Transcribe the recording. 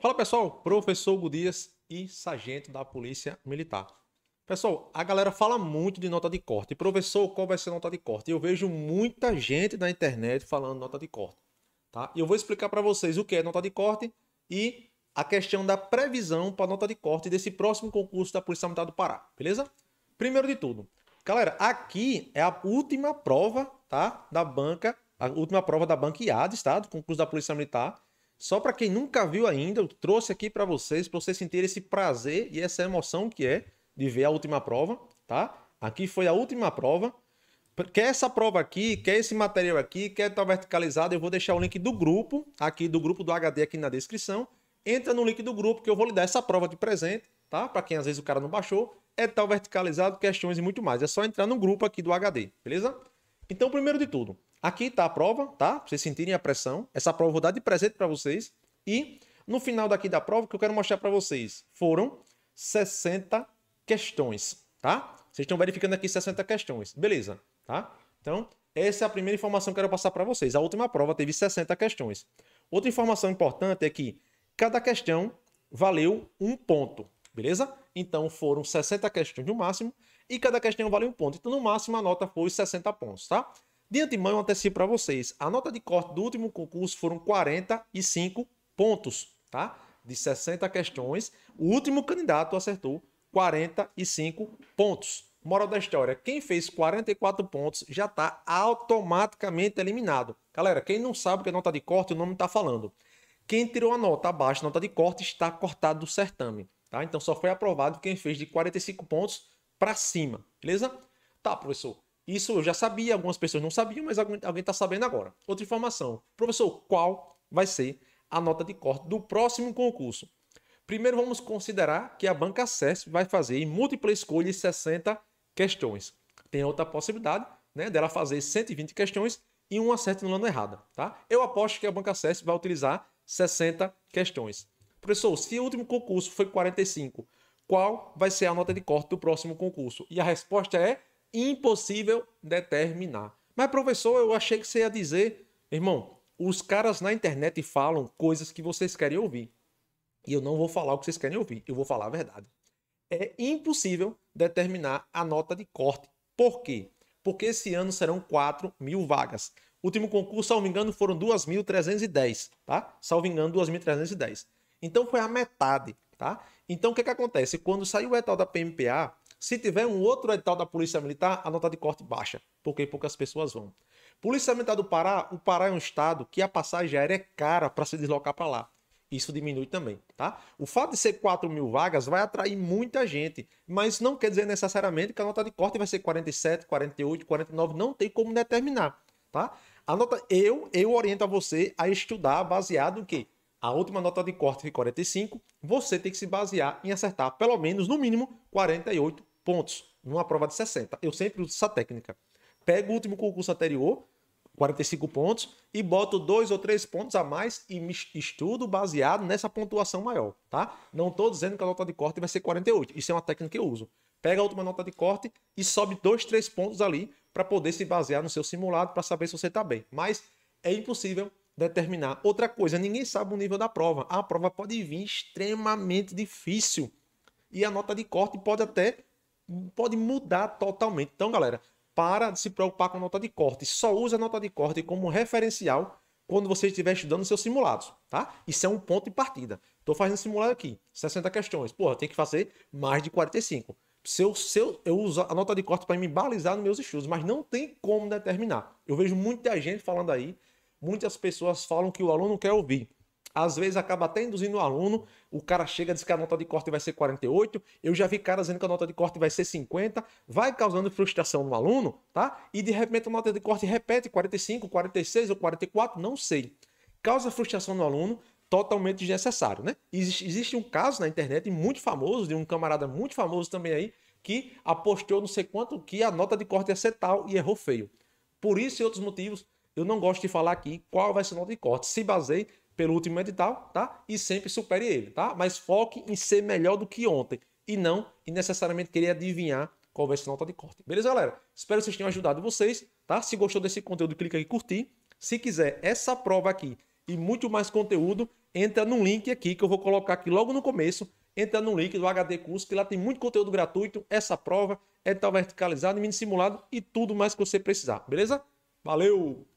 Fala pessoal, professor Gudias e sargento da Polícia Militar. Pessoal, a galera fala muito de nota de corte. Professor, qual vai ser a nota de corte? Eu vejo muita gente na internet falando nota de corte, tá? E eu vou explicar para vocês o que é nota de corte e a questão da previsão para nota de corte desse próximo concurso da Polícia Militar do Pará, beleza? Primeiro de tudo, galera, aqui é a última prova, tá? Da banca, a última prova da banca IADES, tá? Do concurso da Polícia Militar só para quem nunca viu ainda, eu trouxe aqui para vocês, para vocês sentirem esse prazer e essa emoção que é de ver a última prova, tá? Aqui foi a última prova. Quer essa prova aqui, quer esse material aqui, quer estar tá verticalizado, eu vou deixar o link do grupo, aqui do grupo do HD aqui na descrição. Entra no link do grupo que eu vou lhe dar essa prova de presente, tá? Para quem às vezes o cara não baixou, é tal verticalizado, questões e muito mais. É só entrar no grupo aqui do HD, beleza? Então, primeiro de tudo, Aqui está a prova, tá? Pra vocês sentirem a pressão. Essa prova eu vou dar de presente para vocês. E no final daqui da prova, o que eu quero mostrar para vocês foram 60 questões, tá? Vocês estão verificando aqui 60 questões. Beleza, tá? Então, essa é a primeira informação que eu quero passar para vocês. A última prova teve 60 questões. Outra informação importante é que cada questão valeu um ponto, beleza? Então foram 60 questões no máximo e cada questão valeu um ponto. Então, no máximo, a nota foi 60 pontos, tá? De antemão, eu antecipo para vocês. A nota de corte do último concurso foram 45 pontos, tá? De 60 questões, o último candidato acertou 45 pontos. Moral da história: quem fez 44 pontos já está automaticamente eliminado. Galera, quem não sabe que é nota de corte, o nome está falando. Quem tirou a nota abaixo, nota de corte, está cortado do certame. Tá? Então só foi aprovado quem fez de 45 pontos para cima, beleza? Tá, professor. Isso eu já sabia, algumas pessoas não sabiam, mas alguém está sabendo agora. Outra informação. Professor, qual vai ser a nota de corte do próximo concurso? Primeiro vamos considerar que a banca CES vai fazer em múltipla escolha 60 questões. Tem outra possibilidade, né, dela fazer 120 questões e uma certa ano errado, tá? Eu aposto que a banca CES vai utilizar 60 questões. Professor, se o último concurso foi 45, qual vai ser a nota de corte do próximo concurso? E a resposta é impossível determinar. Mas, professor, eu achei que você ia dizer, irmão, os caras na internet falam coisas que vocês querem ouvir. E eu não vou falar o que vocês querem ouvir, eu vou falar a verdade. É impossível determinar a nota de corte. Por quê? Porque esse ano serão 4 mil vagas. último concurso, salvo engano, foram 2.310, tá? Salvo engano, 2.310. Então foi a metade, tá? Então o que, que acontece? Quando saiu o edital da PMPA, se tiver um outro edital da Polícia Militar, a nota de corte baixa, porque poucas pessoas vão. Polícia Militar do Pará, o Pará é um estado que a passagem aérea é cara para se deslocar para lá. Isso diminui também, tá? O fato de ser 4 mil vagas vai atrair muita gente, mas não quer dizer necessariamente que a nota de corte vai ser 47, 48, 49, não tem como determinar, tá? A nota, eu, eu oriento a você a estudar baseado em quê? A última nota de corte foi 45, você tem que se basear em acertar pelo menos, no mínimo, 48 pontos numa prova de 60. Eu sempre uso essa técnica. Pego o último concurso anterior, 45 pontos, e boto dois ou três pontos a mais e estudo baseado nessa pontuação maior, tá? Não estou dizendo que a nota de corte vai ser 48. Isso é uma técnica que eu uso. Pega a última nota de corte e sobe dois, três pontos ali para poder se basear no seu simulado para saber se você está bem. Mas é impossível determinar. Outra coisa, ninguém sabe o nível da prova. A prova pode vir extremamente difícil e a nota de corte pode até pode mudar totalmente. Então, galera, para de se preocupar com nota de corte. Só usa a nota de corte como referencial quando você estiver estudando seus simulados, tá? Isso é um ponto de partida. Estou fazendo simulado aqui, 60 questões. Porra, tem que fazer mais de 45. Se eu, se eu, eu uso a nota de corte para me balizar nos meus estudos, mas não tem como determinar. Eu vejo muita gente falando aí, muitas pessoas falam que o aluno quer ouvir às vezes acaba até induzindo o aluno, o cara chega diz que a nota de corte vai ser 48, eu já vi cara dizendo que a nota de corte vai ser 50, vai causando frustração no aluno, tá? E de repente a nota de corte repete 45, 46 ou 44, não sei. Causa frustração no aluno, totalmente desnecessário, né? Existe, existe um caso na internet muito famoso, de um camarada muito famoso também aí, que apostou não sei quanto que a nota de corte ia ser tal e errou feio. Por isso e outros motivos, eu não gosto de falar aqui qual vai ser a nota de corte. Se baseie pelo último edital, tá? E sempre supere ele, tá? Mas foque em ser melhor do que ontem e não em necessariamente querer adivinhar qual vai ser a nota de corte. Beleza, galera? Espero que vocês tenham ajudado vocês, tá? Se gostou desse conteúdo, clica aqui em curtir. Se quiser essa prova aqui e muito mais conteúdo, entra no link aqui que eu vou colocar aqui logo no começo. Entra no link do HD Curso, que lá tem muito conteúdo gratuito, essa prova, edital verticalizado, mini simulado e tudo mais que você precisar, beleza? Valeu!